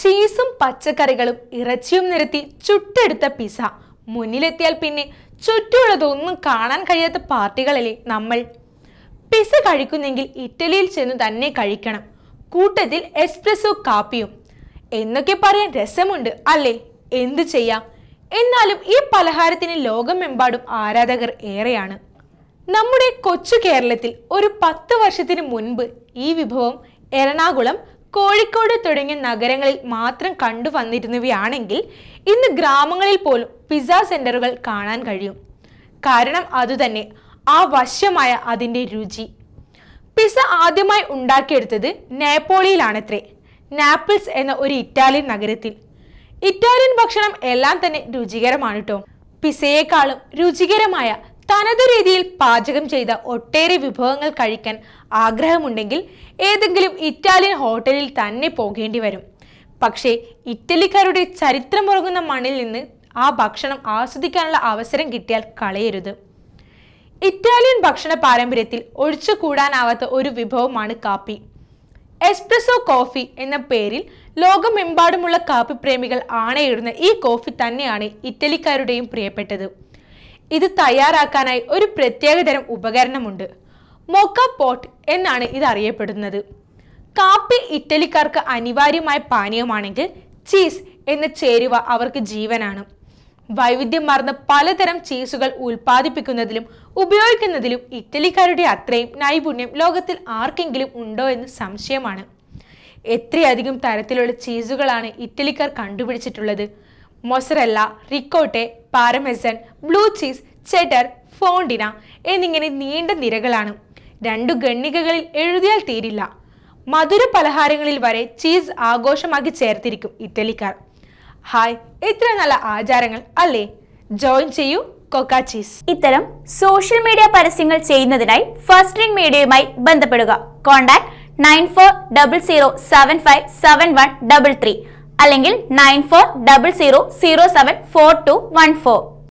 ചീസും പച്ചക്കറികളും ഇറച്ചിയും നിരത്തി ചുട്ടെടുത്ത പിസ മുന്നിലെത്തിയാൽ പിന്നെ ചുറ്റുമുള്ളതൊന്നും കാണാൻ കഴിയാത്ത പാർട്ടികളല്ലേ നമ്മൾ പിസ കഴിക്കുന്നെങ്കിൽ ഇറ്റലിയിൽ ചെന്ന് തന്നെ കഴിക്കണം കൂട്ടത്തിൽ എസ്പ്രസോ കാപ്പിയും എന്നൊക്കെ പറയാൻ രസമുണ്ട് അല്ലേ എന്ത് ചെയ്യാം എന്നാലും ഈ പലഹാരത്തിന് ലോകമെമ്പാടും ആരാധകർ ഏറെയാണ് നമ്മുടെ കൊച്ചു കേരളത്തിൽ ഒരു പത്ത് വർഷത്തിന് മുൻപ് ഈ വിഭവം എറണാകുളം കോഴിക്കോട് തുടങ്ങിയ നഗരങ്ങളിൽ മാത്രം കണ്ടു വന്നിരുന്നവയാണെങ്കിൽ ഇന്ന് ഗ്രാമങ്ങളിൽ പോലും പിസ്സ സെന്ററുകൾ കാണാൻ കഴിയും കാരണം അതുതന്നെ ആ വശ്യമായ അതിൻ്റെ രുചി പിസ ആദ്യമായി ഉണ്ടാക്കിയെടുത്തത് നേപ്പോളിയിലാണത്രേ നാപ്പിൾസ് എന്ന ഒരു ഇറ്റാലിയൻ നഗരത്തിൽ ഇറ്റാലിയൻ ഭക്ഷണം എല്ലാം തന്നെ രുചികരമാണ് കേട്ടോ പിസയേക്കാളും രുചികരമായ തനത് രീതിയിൽ പാചകം ചെയ്ത ഒട്ടേറെ വിഭവങ്ങൾ കഴിക്കാൻ ആഗ്രഹമുണ്ടെങ്കിൽ ഏതെങ്കിലും ഇറ്റാലിയൻ ഹോട്ടലിൽ തന്നെ പോകേണ്ടി വരും പക്ഷേ ഇറ്റലിക്കാരുടെ ചരിത്രമുറങ്ങുന്ന മണ്ണിൽ നിന്ന് ആ ഭക്ഷണം ആസ്വദിക്കാനുള്ള അവസരം കിട്ടിയാൽ കളയരുത് ഇറ്റാലിയൻ ഭക്ഷണ പാരമ്പര്യത്തിൽ കൂടാനാവാത്ത ഒരു വിഭവമാണ് കാപ്പി എസ്പ്രസോ കോഫി എന്ന പേരിൽ ലോകമെമ്പാടുമുള്ള കാപ്പി പ്രേമികൾ ആണയിടുന്ന ഈ കോഫി തന്നെയാണ് ഇറ്റലിക്കാരുടെയും പ്രിയപ്പെട്ടത് ഇത് തയ്യാറാക്കാനായി ഒരു പ്രത്യേകതരം ഉപകരണമുണ്ട് മൊക്ക പോട്ട് എന്നാണ് ഇത് അറിയപ്പെടുന്നത് കാപ്പി ഇറ്റലിക്കാർക്ക് അനിവാര്യമായ പാനീയമാണെങ്കിൽ ചീസ് എന്ന ചേരുവ അവർക്ക് ജീവനാണ് വൈവിധ്യം മറന്ന് പലതരം ചീസുകൾ ഉൽപ്പാദിപ്പിക്കുന്നതിലും ഉപയോഗിക്കുന്നതിലും ഇറ്റലിക്കാരുടെ അത്രയും നൈപുണ്യം ലോകത്തിൽ ആർക്കെങ്കിലും ഉണ്ടോ എന്ന് സംശയമാണ് എത്രയധികം തരത്തിലുള്ള ചീസുകളാണ് ഇറ്റലിക്കാർ കണ്ടുപിടിച്ചിട്ടുള്ളത് mozzarella ricotta parmesan blue cheese cheddar fontina എന്നിങ്ങനെ നീണ്ട നിരകളാണ് രണ്ടു ഗണ്ണികകളിൽ എഴുതിയാൽ തീരില്ല മധുര പലഹാരങ്ങളിൽ വരെ ചീസ് ആഘോഷമാക്കി ചേർത്തിരിക്കും ഇറ്റലിക്കാർ ഹായ് ഇത്ര നല്ല ആചാരങ്ങൾ അല്ലേ ജോയിൻ ചെയ്യൂ കൊക്ക ചീസ് ഇത്തരം സോഷ്യൽ മീഡിയ പരസ്യങ്ങൾ ചെയ്യുന്നതിനായി ഫസ്റ്റ് റിംഗ് മീഡിയയുമായി ബന്ധപ്പെടുക contact nine four double zero seven five seven one double three അല്ലെങ്കിൽ nine four double zero zero seven four two one four